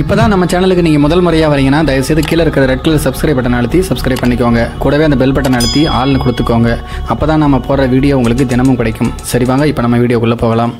இப்போ தான் நம்ம சேனலுக்கு நீங்கள் முதல் முறையாக வரீங்கன்னா தயவுசெய்து கீழே இருக்கிற ரெட் கலர் சப்ஸ்கிரைப் பட்டன் அழுத்தி சப்ஸ்கிரைப் பண்ணிக்கோங்க கூடவே அந்த பெல் பட்டன் அழுத்தி ஆள்னு கொடுத்துக்கோங்க அப்போ தான் நம்ம போடுற வீடியோ உங்களுக்கு தினமும் கிடைக்கும் சரி வாங்க இப்போ நம்ம வீடியோக்குள்ளே போகலாம்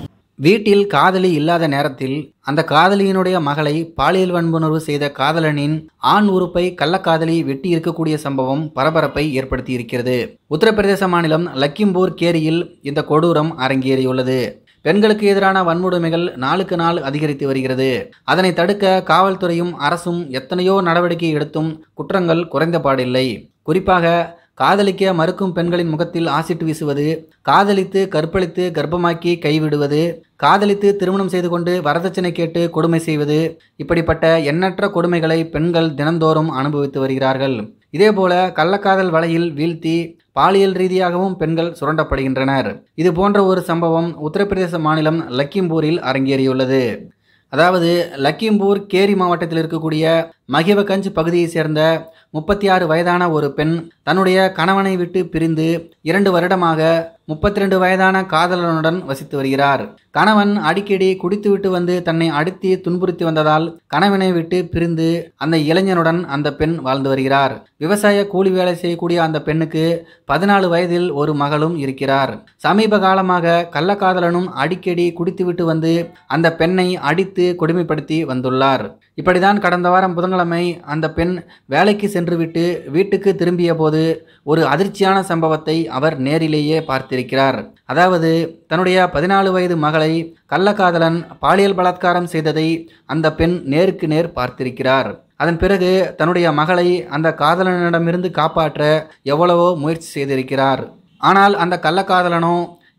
வீட்டில் காதலி இல்லாத நேரத்தில் அந்த காதலியினுடைய மகளை பாலியல் வன்புணர்வு செய்த காதலனின் ஆண் உறுப்பை கள்ளக்காதலி வெட்டி இருக்கக்கூடிய சம்பவம் பரபரப்பை ஏற்படுத்தி இருக்கிறது உத்தரப்பிரதேச மாநிலம் லக்கிம்பூர் கேரியில் இந்த கொடூரம் அரங்கேறியுள்ளது பெண்களுக்கு எதிரான வன்முடுமைகள் நாளுக்கு நாள் அதிகரித்து வருகிறது அதனை தடுக்க காவல்துறையும் அரசும் எத்தனையோ நடவடிக்கை எடுத்தும் குற்றங்கள் குறைந்த பாடில்லை குறிப்பாக காதலிக்க மறுக்கும் பெண்களின் முகத்தில் ஆசிட் வீசுவது காதலித்து கற்பழித்து கர்ப்பமாக்கி கைவிடுவது காதலித்து திருமணம் செய்து கொண்டு வரதட்சணை கேட்டு கொடுமை செய்வது இப்படிப்பட்ட எண்ணற்ற கொடுமைகளை பெண்கள் தினந்தோறும் அனுபவித்து வருகிறார்கள் இதேபோல கள்ளக்காதல் வலையில் வீழ்த்தி பாலியல் ரீதியாகவும் பெண்கள் சுரண்டப்படுகின்றனர் இது போன்ற ஒரு சம்பவம் உத்தரப்பிரதேச மாநிலம் லக்கிம்பூரில் அரங்கேறியுள்ளது அதாவது லக்கிம்பூர் கேரி மாவட்டத்தில் இருக்கக்கூடிய மகிவகஞ்ச் பகுதியைச் சேர்ந்த முப்பத்தி ஆறு வயதான ஒரு பெண் தன்னுடைய கணவனை விட்டு பிரிந்து இரண்டு வருடமாக முப்பத்தி ரெண்டு வயதான காதலனுடன் வசித்து வருகிறார் கணவன் அடிக்கடி குடித்துவிட்டு வந்து தன்னை அடித்து துன்புறுத்தி வந்ததால் கணவனை விட்டு பிரிந்து அந்த இளைஞனுடன் அந்த பெண் வாழ்ந்து வருகிறார் விவசாய கூலி வேலை செய்யக்கூடிய அந்த பெண்ணுக்கு பதினாலு வயதில் ஒரு மகளும் இருக்கிறார் சமீப காலமாக கள்ளக்காதலனும் அடிக்கடி குடித்துவிட்டு வந்து அந்த பெண்ணை அடித்து கொடுமைப்படுத்தி வந்துள்ளார் இப்படிதான் கடந்த வாரம் புதன்கிழமை புதன்கிழமை அந்த பெண் வேலைக்கு சென்றுவிட்டு வீட்டுக்கு திரும்பியபோது ஒரு அதிர்ச்சியான சம்பவத்தை அவர் நேரிலேயே பார்த்திருக்கிறார் அதாவது தன்னுடைய பதினாலு வயது மகளை கள்ளக்காதலன் பாலியல் பலாத்காரம் செய்ததை அந்த பெண் நேருக்கு நேர் பார்த்திருக்கிறார் அதன் பிறகு தன்னுடைய மகளை அந்த காதலனிடமிருந்து காப்பாற்ற எவ்வளவோ முயற்சி செய்திருக்கிறார் ஆனால் அந்த கள்ளக்காதலனோ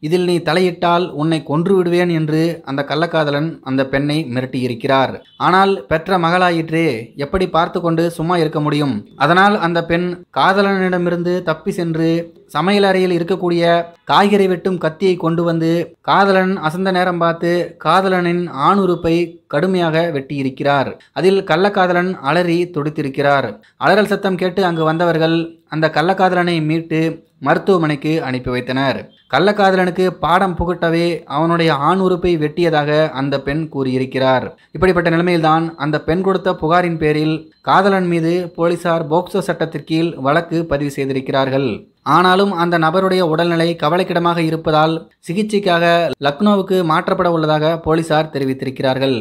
இதில் நீ தலையிட்டால் உன்னை கொன்று விடுவேன் என்று அந்த கள்ளக்காதலன் அந்த பெண்ணை மிரட்டியிருக்கிறார் ஆனால் பெற்ற மகளாயிற்றே எப்படி பார்த்து கொண்டு சும்மா இருக்க முடியும் அதனால் அந்த பெண் காதலனிடமிருந்து தப்பி சென்று சமையல் அறையில் இருக்கக்கூடிய காய்கறி வெட்டும் கத்தியை கொண்டு வந்து காதலன் அசந்த நேரம் பார்த்து காதலனின் ஆணுறுப்பை கடுமையாக வெட்டியிருக்கிறார் அதில் கள்ளக்காதலன் அலறி துடித்திருக்கிறார் அலறல் சத்தம் கேட்டு அங்கு வந்தவர்கள் அந்த கள்ளக்காதலனை மீட்டு மருத்துவமனைக்கு அனுப்பி வைத்தனர் கள்ளக்காதலனுக்கு பாடம் புகட்டவே அவனுடைய ஆண் உறுப்பை வெட்டியதாக அந்த பெண் கூறியிருக்கிறார் இப்படிப்பட்ட நிலைமையில்தான் அந்த பெண் கொடுத்த புகாரின் பேரில் காதலன் மீது போலீசார் போக்சோ சட்டத்திற்கீழ் கீழ் வழக்கு பதிவு செய்திருக்கிறார்கள் ஆனாலும் அந்த நபருடைய உடல்நிலை கவலைக்கிடமாக இருப்பதால் சிகிச்சைக்காக லக்னோவுக்கு மாற்றப்பட உள்ளதாக போலீசார் தெரிவித்திருக்கிறார்கள்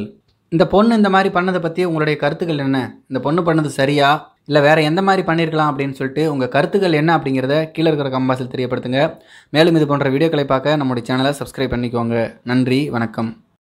இந்த பொண்ணு இந்த மாதிரி பண்ணதை பற்றி உங்களுடைய கருத்துக்கள் என்ன இந்த பொண்ணு பண்ணது சரியா இல்லை வேறு எந்த மாதிரி பண்ணியிருக்கலாம் அப்படின்னு சொல்லிட்டு உங்கள் கருத்துக்கள் என்ன அப்படிங்கிறத கீழே இருக்கிற கம்பாசில் தெரியப்படுத்துங்க மேலும் இது போன்ற வீடியோக்களை பார்க்க நம்முடைய சேனலை சப்ஸ்கிரைப் பண்ணிக்கோங்க நன்றி வணக்கம்